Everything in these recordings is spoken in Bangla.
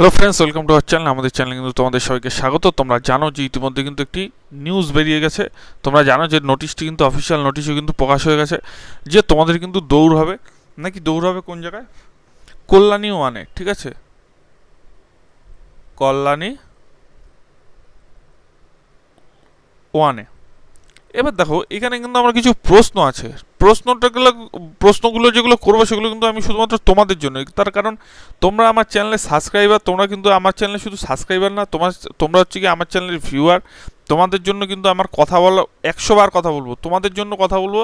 hello friends welcome to our channel আমাদের চ্যানেল কিন্তু তোমাদের সবাইকে স্বাগত তোমরা জানো যে ইতিমধ্যে কিন্তু একটি নিউজ বেরিয়ে গেছে তোমরা জানো যে নোটিশটি কিন্তু অফিসিয়াল নোটিশও কিন্তু প্রকাশ হয়ে গেছে যে তোমাদের কিন্তু দৌড় হবে নাকি দৌড় হবে কোন জায়গায় কল্যাণী ওয়ানে ঠিক আছে কল্যাণী ওয়ানে এবার দেখো এখানে কিন্তু আমার কিছু প্রশ্ন আছে প্রশ্নটাগুলো প্রশ্নগুলো যেগুলো করবো সেগুলো কিন্তু আমি শুধুমাত্র তোমাদের জন্য তার কারণ তোমরা আমার চ্যানেলে সাবস্ক্রাইবার তোমরা কিন্তু আমার চ্যানেলে শুধু সাবস্ক্রাইবার না তোমার তোমরা হচ্ছে কি আমার চ্যানেলের ভিউয়ার তোমাদের জন্য কিন্তু আমার কথা বলা একশো বার কথা বলবো তোমাদের জন্য কথা বলবো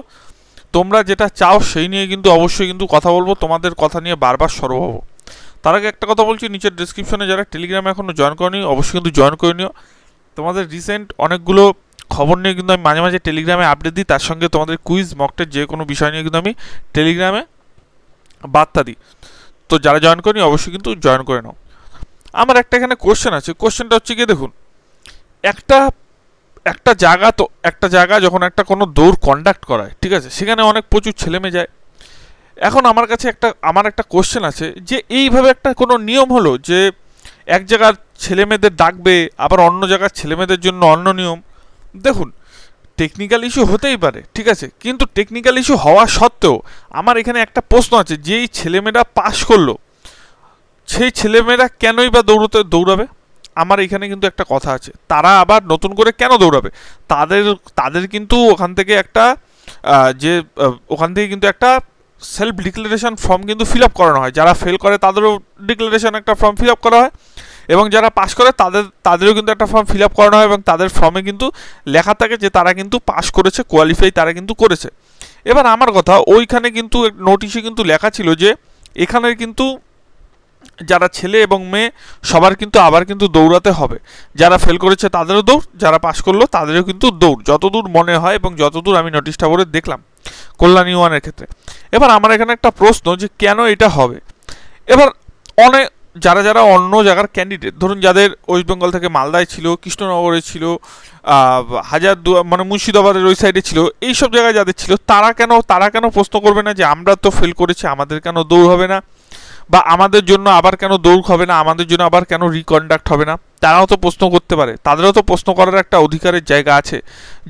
তোমরা যেটা চাও সেই নিয়ে কিন্তু অবশ্যই কিন্তু কথা বলবো তোমাদের কথা নিয়ে বারবার সরব হবো তার আগে একটা কথা বলছি নিচের ডিসক্রিপশনে যারা টেলিগ্রামে এখনও জয়েন করেনি অবশ্যই কিন্তু জয়েন করে নিও তোমাদের রিসেন্ট অনেকগুলো খবর নিয়ে কিন্তু আমি মাঝে মাঝে টেলিগ্রামে আপডেট দিই তার সঙ্গে তোমাদের কুইজ মকটের যে কোনো বিষয় নিয়ে কিন্তু আমি টেলিগ্রামে বার্তা দিই তো যারা জয়েন করেনি অবশ্যই কিন্তু জয়েন করে নাও আমার একটা এখানে কোশ্চেন আছে কোশ্চেনটা হচ্ছে গিয়ে দেখুন একটা একটা জায়গা তো একটা জায়গা যখন একটা কোনো দৌড় কন্ডাক্ট করায় ঠিক আছে সেখানে অনেক প্রচুর ছেলেমে যায় এখন আমার কাছে একটা আমার একটা কোশ্চেন আছে যে এইভাবে একটা কোনো নিয়ম হলো যে এক জায়গার ছেলেমেয়েদের ডাকবে আবার অন্য জায়গার ছেলেমেয়েদের জন্য অন্য নিয়ম দেখুন টেকনিক্যাল ইস্যু হতেই পারে ঠিক আছে কিন্তু টেকনিক্যাল ইস্যু হওয়া সত্ত্বেও আমার এখানে একটা প্রশ্ন আছে যেই ছেলেমেয়েরা পাশ করলো সেই ছেলেমেয়েরা কেনই বা দৌড়তে দৌড়াবে আমার এখানে কিন্তু একটা কথা আছে তারা আবার নতুন করে কেন দৌড়াবে তাদের তাদের কিন্তু ওখান থেকে একটা যে ওখান থেকে কিন্তু একটা সেলফ ডিক্লারেশন ফর্ম কিন্তু ফিল আপ করানো হয় যারা ফেল করে তাদেরও ডিক্লারেশন একটা ফর্ম ফিল আপ করা হয় এবং যারা পাস করে তাদের তাদেরও কিন্তু একটা ফর্ম ফিল আপ করানো হয় এবং তাদের ফর্মে কিন্তু লেখা থাকে যে তারা কিন্তু পাস করেছে কোয়ালিফাই তারা কিন্তু করেছে এবার আমার কথা ওইখানে কিন্তু নোটিশে কিন্তু লেখা ছিল যে এখানের কিন্তু যারা ছেলে এবং মেয়ে সবার কিন্তু আবার কিন্তু দৌড়াতে হবে যারা ফেল করেছে তাদেরও দৌড় যারা পাশ করলো তাদেরও কিন্তু দৌড় যতদূর মনে হয় এবং যতদূর আমি নোটিশটা করে দেখলাম কল্যাণী ওয়ানের ক্ষেত্রে এবার আমার এখানে একটা প্রশ্ন যে কেন এটা হবে এবার অনেক যারা যারা অন্য জায়গার ক্যান্ডিডেট ধরুন যাদের ওয়েস্ট বেঙ্গল থেকে মালদায় ছিল কৃষ্ণনগরে ছিল হাজার মানে মুর্শিদাবাদের ওই সাইডে ছিল এই সব জায়গায় যাদের ছিল তারা কেন তারা কেন প্রশ্ন করবে না যে আমরা তো ফেল করেছি আমাদের কেন দৌড় হবে না বা আমাদের জন্য আবার কেন দৌড় হবে না আমাদের জন্য আবার কেন রিকন্ডাক্ট হবে না তারাও তো প্রশ্ন করতে পারে তাদেরও তো প্রশ্ন করার একটা অধিকারের জায়গা আছে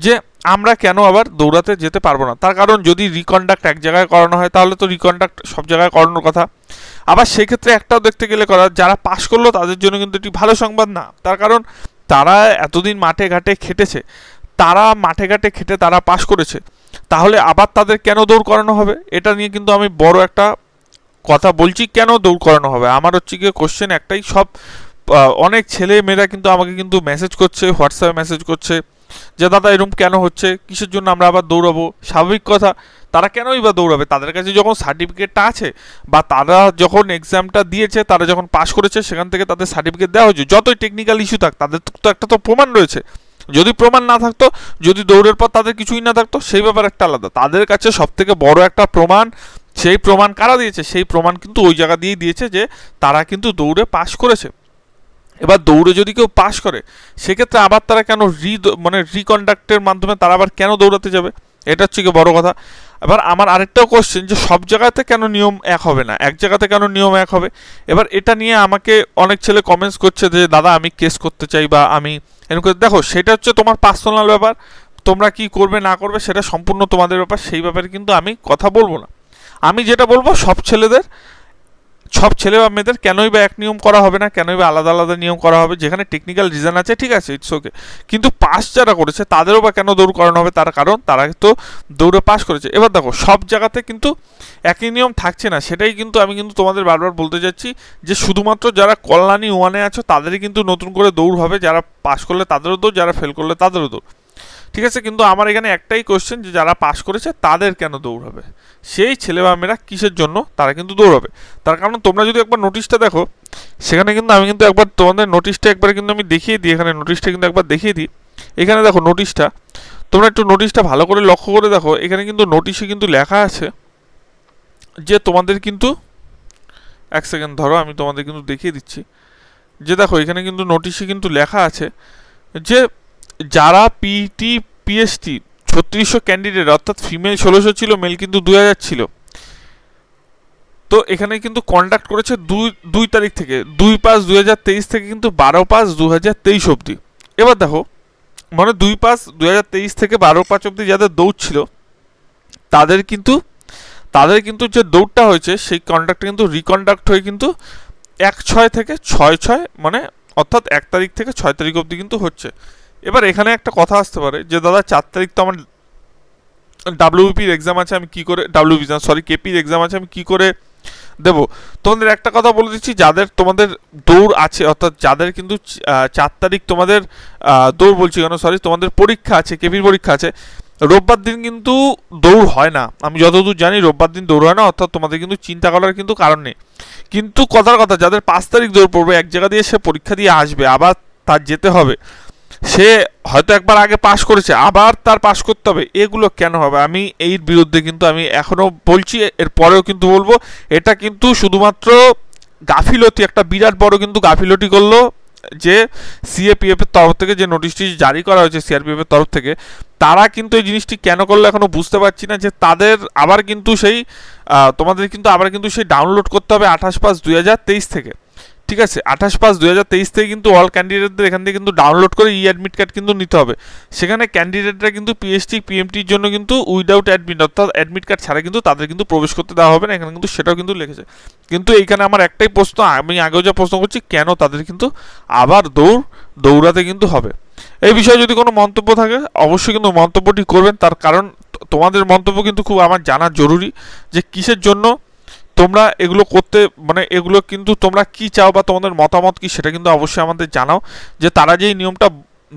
যে আমরা কেন আবার দৌড়াতে যেতে পারবো না তার কারণ যদি রিকন্ডাক্ট এক জায়গায় করানো হয় তাহলে তো রিকন্ডাক্ট সব জায়গায় করানোর কথা আবার সেক্ষেত্রে একটাও দেখতে গেলে করা যারা পাশ করলো তাদের জন্য কিন্তু এটি ভালো সংবাদ না তার কারণ তারা এতদিন মাঠে ঘাটে খেটেছে তারা মাঠে ঘাটে খেটে তারা পাশ করেছে তাহলে আবার তাদের কেন দৌড় করানো হবে এটা নিয়ে কিন্তু আমি বড় একটা কথা বলছি কেন দৌড় করানো হবে আমার হচ্ছে গিয়ে কোশ্চেন একটাই সব অনেক ছেলে মেয়েরা কিন্তু আমাকে কিন্তু মেসেজ করছে হোয়াটসঅ্যাপে মেসেজ করছে যে দাদা এরম কেন হচ্ছে কিসের জন্য আমরা আবার দৌড়াবো স্বাভাবিক কথা তারা কেনই বা দৌড়াবে তাদের কাছে যখন সার্টিফিকেটটা আছে বা তারা যখন এক্সামটা দিয়েছে তারা যখন পাশ করেছে সেখান থেকে তাদের সার্টিফিকেট দেওয়া হয়েছে যতই টেকনিক্যাল ইস্যু থাক তাদের তো একটা তো প্রমাণ রয়েছে যদি প্রমাণ না থাকতো যদি দৌড়ের পর তাদের কিছুই না থাকতো সেই ব্যাপার একটা আলাদা তাদের কাছে সব থেকে বড় একটা প্রমাণ সেই প্রমাণ কারা দিয়েছে সেই প্রমাণ কিন্তু ওই জায়গা দিয়েই দিয়েছে যে তারা কিন্তু দৌড়ে পাশ করেছে এবার দৌড়ে যদি কেউ পাশ করে সেক্ষেত্রে আবার তারা কেন রি মানে রিকন্ডাক্টের মাধ্যমে তারা আবার কেন দৌড়াতে যাবে এটা হচ্ছে কি বড় কথা এবার আমার আরেকটাও কোশ্চেন যে সব জায়গাতে কেন নিয়ম এক হবে না এক জায়গাতে কেন নিয়ম এক হবে এবার এটা নিয়ে আমাকে অনেক ছেলে কমেন্টস করছে যে দাদা আমি কেস করতে চাই বা আমি এরকম দেখো সেটা হচ্ছে তোমার পার্সোনাল ব্যাপার তোমরা কি করবে না করবে সেটা সম্পূর্ণ তোমাদের ব্যাপার সেই ব্যাপারে কিন্তু আমি কথা বলবো না আমি যেটা বলবো সব ছেলেদের সব ছেলে বা মেয়েদের কেনই বা এক নিয়ম করা হবে না কেনই বা আলাদা আলাদা নিয়ম করা হবে যেখানে টেকনিক্যাল রিজন আছে ঠিক আছে ইটস ওকে কিন্তু পাস যারা করেছে তাদেরও বা কেন দৌড় করানো হবে তার কারণ তারা তো দৌড়ে পাস করেছে এবার দেখো সব জায়গাতে কিন্তু একই নিয়ম থাকছে না সেটাই কিন্তু আমি কিন্তু তোমাদের বারবার বলতে চাচ্ছি যে শুধুমাত্র যারা কল্যাণী ওয়ানে আছো তাদেরই কিন্তু নতুন করে দৌড় হবে যারা পাস করলে তাদেরও দৌড় যারা ফেল করলে তাদেরও দৌড় ঠিক আছে কিন্তু আমার এখানে একটাই কোয়েশ্চেন যে যারা পাশ করেছে তাদের কেন দৌড়াবে সেই ছেলে বা মেয়েরা কিসের জন্য তারা কিন্তু দৌড়াবে তার কারণ তোমরা যদি একবার নোটিশটা দেখো সেখানে কিন্তু আমি কিন্তু একবার তোমাদের নোটিশটা একবার কিন্তু আমি দেখিয়ে দিই এখানে নোটিশটা কিন্তু একবার দেখিয়ে দিই এখানে দেখো নোটিশটা তোমরা একটু নোটিশটা ভালো করে লক্ষ্য করে দেখো এখানে কিন্তু নোটিশে কিন্তু লেখা আছে যে তোমাদের কিন্তু এক সেকেন্ড ধরো আমি তোমাদের কিন্তু দেখিয়ে দিচ্ছি যে দেখো এখানে কিন্তু নোটিশে কিন্তু লেখা আছে যে যারা পিটি পিএসটি ছত্রিশশো ক্যান্ডিডেট অর্থাৎ ফিমেল ষোলোশো ছিল মেল কিন্তু দু হাজার ছিল তো এখানে কিন্তু কন্ডাক্ট করেছে দুই দুই তারিখ থেকে দুই পাঁচ দু হাজার তেইশ থেকে কিন্তু বারো পাঁচ দু হাজার তেইশ অবধি এবার দেখো মানে দুই পাঁচ দু হাজার তেইশ থেকে বারো পাঁচ অবধি যাদের দৌড় ছিল তাদের কিন্তু তাদের কিন্তু যে দৌড়টা হয়েছে সেই কন্ডাক্টটা কিন্তু রিকন্ডাক্ট হয়ে কিন্তু এক ছয় থেকে ছয় ছয় মানে অর্থাৎ এক তারিখ থেকে ছয় তারিখ অবধি কিন্তু হচ্ছে এবার এখানে একটা কথা আসতে পারে যে দাদা চার তারিখ তো আমার ডাব্লিউপির এক্সাম আছে আমি কি করে ডাব্লিউপি না সরি কেপির এক্সাম আছে আমি কি করে দেব তোমাদের একটা কথা বলে দিচ্ছি যাদের তোমাদের দৌড় আছে অর্থাৎ যাদের কিন্তু চার তারিখ তোমাদের দৌড় বলছি কেন সরি তোমাদের পরীক্ষা আছে কেপির পরীক্ষা আছে রোববার দিন কিন্তু দৌড় হয় না আমি যতদূর জানি রোববার দিন দৌড় হয় না অর্থাৎ তোমাদের কিন্তু চিন্তা করার কিন্তু কারণ নেই কিন্তু কথার কথা যাদের পাঁচ তারিখ দৌড় পড়বে এক জায়গা দিয়ে সে পরীক্ষা দিয়ে আসবে আবার তার যেতে হবে সে হয়তো একবার আগে পাশ করেছে আবার তার পাশ করতে হবে এগুলো কেন হবে আমি এর বিরুদ্ধে কিন্তু আমি এখনও বলছি এর পরেও কিন্তু বলবো এটা কিন্তু শুধুমাত্র গাফিলতি একটা বিরাট বড় কিন্তু গাফিলতি করলো যে সিএপিএফ এর তরফ থেকে যে নোটিশটি জারি করা হয়েছে সিআরপিএফ এর তরফ থেকে তারা কিন্তু এই জিনিসটি কেন করলো এখনো বুঝতে পারছি না যে তাদের আবার কিন্তু সেই তোমাদের কিন্তু আবার কিন্তু সেই ডাউনলোড করতে হবে আঠাশ পাঁচ দুই হাজার তেইশ থেকে ঠিক আছে আঠাশ পাঁচ দু হাজার তেইশ থেকে কিন্তু অল ক্যান্ডিডেটদের এখান থেকে কিন্তু ডাউনলোড করে ই অ্যাডমিট কার্ড কিন্তু নিতে হবে সেখানে ক্যান্ডিডেটরা কিন্তু পিএসটি পিএমটির জন্য কিন্তু উইদাউট অ্যাডমিট অর্থাৎ অ্যাডমিট কার্ড ছাড়া কিন্তু তাদের কিন্তু প্রবেশ করতে দেওয়া হবে না এখানে কিন্তু সেটাও কিন্তু লেখেছে কিন্তু এইখানে আমার একটাই প্রশ্ন আমি আগেও যা প্রশ্ন করছি কেন তাদের কিন্তু আবার দৌড় দৌড়াতে কিন্তু হবে এই বিষয়ে যদি কোনো মন্তব্য থাকে অবশ্যই কিন্তু মন্তব্যটি করবেন তার কারণ তোমাদের মন্তব্য কিন্তু খুব আমার জানা জরুরি যে কিসের জন্য তোমরা এগুলো করতে মানে এগুলো কিন্তু তোমরা কি চাও বা তোমাদের মতামত কি সেটা কিন্তু অবশ্যই আমাদের জানাও যে তারা যে নিয়মটা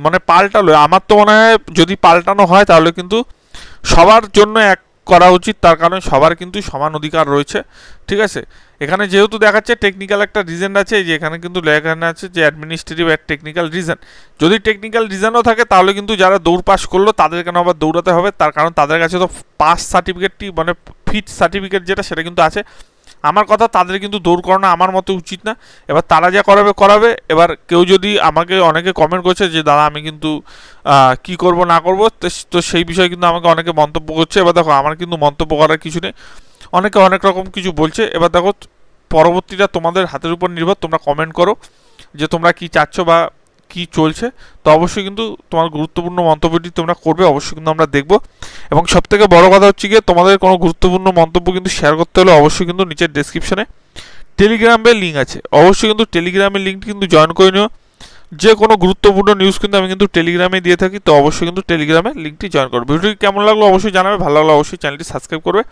মানে পাল্টালো আমার তো মনে হয় যদি পাল্টানো হয় তাহলে কিন্তু সবার জন্য এক করা উচিত তার কারণে সবার কিন্তু সমান অধিকার রয়েছে ঠিক আছে এখানে যেহেতু দেখাচ্ছে টেকনিক্যাল একটা রিজন আছে যে এখানে কিন্তু লেখানো আছে যে অ্যাডমিনিস্ট্রেটিভ অ্যাড টেকনিক্যাল রিজন যদি টেকনিক্যাল রিজনও থাকে তাহলে কিন্তু যারা দৌড় পাস করলো তাদের কেন আবার দৌড়াতে হবে তার কারণ তাদের কাছে তো পাস সার্টিফিকেটটি মানে ফিট সার্টিফিকেট যেটা সেটা কিন্তু আছে আমার কথা তাদের কিন্তু দৌড় করানো আমার মতে উচিত না এবার তারা যা করাবে করাবে এবার কেউ যদি আমাকে অনেকে কমেন্ট করছে যে দাদা আমি কিন্তু কি করব না করব তো সেই বিষয়ে কিন্তু আমাকে অনেকে মন্তব্য করছে এবার দেখো আমার কিন্তু মন্তব্য করার কিছু নেই অনেকে অনেক রকম কিছু বলছে এবার দেখো পরবর্তীটা তোমাদের হাতের উপর নির্ভর তোমরা কমেন্ট করো যে তোমরা কি চাচ্ছ বা কি চলছে তো অবশ্যই কিন্তু তোমার গুরুত্বপূর্ণ মন্তব্যটি তোমরা করবে অবশ্যই কিন্তু আমরা দেখব এবং সবথেকে বড় কথা হচ্ছে গিয়ে তোমাদের কোনো গুরুত্বপূর্ণ মন্তব্য কিন্তু শেয়ার করতে হলে অবশ্যই কিন্তু নিচের ডেসক্রিপশনে টেলিগ্রামের লিঙ্ক আছে অবশ্যই কিন্তু টেলিগ্রামের লিঙ্কটি কিন্তু জয়েন করে নিও যে কোনো গুরুত্বপূর্ণ নিউজ কিন্তু আমি কিন্তু টেলিগ্রামে দিয়ে থাকি তো অবশ্যই কিন্তু টেলিগ্রামে লিঙ্কটি জয়েন করবে ভিডিওটি কেমন লাগলো অবশ্যই জানাবে ভালো লাগলো অবশ্যই চ্যানেলটি সাবস্ক্রাইব করবে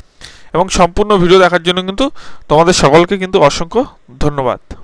এবং সম্পূর্ণ ভিডিও দেখার জন্য কিন্তু তোমাদের সকলকে কিন্তু অসংখ্য ধন্যবাদ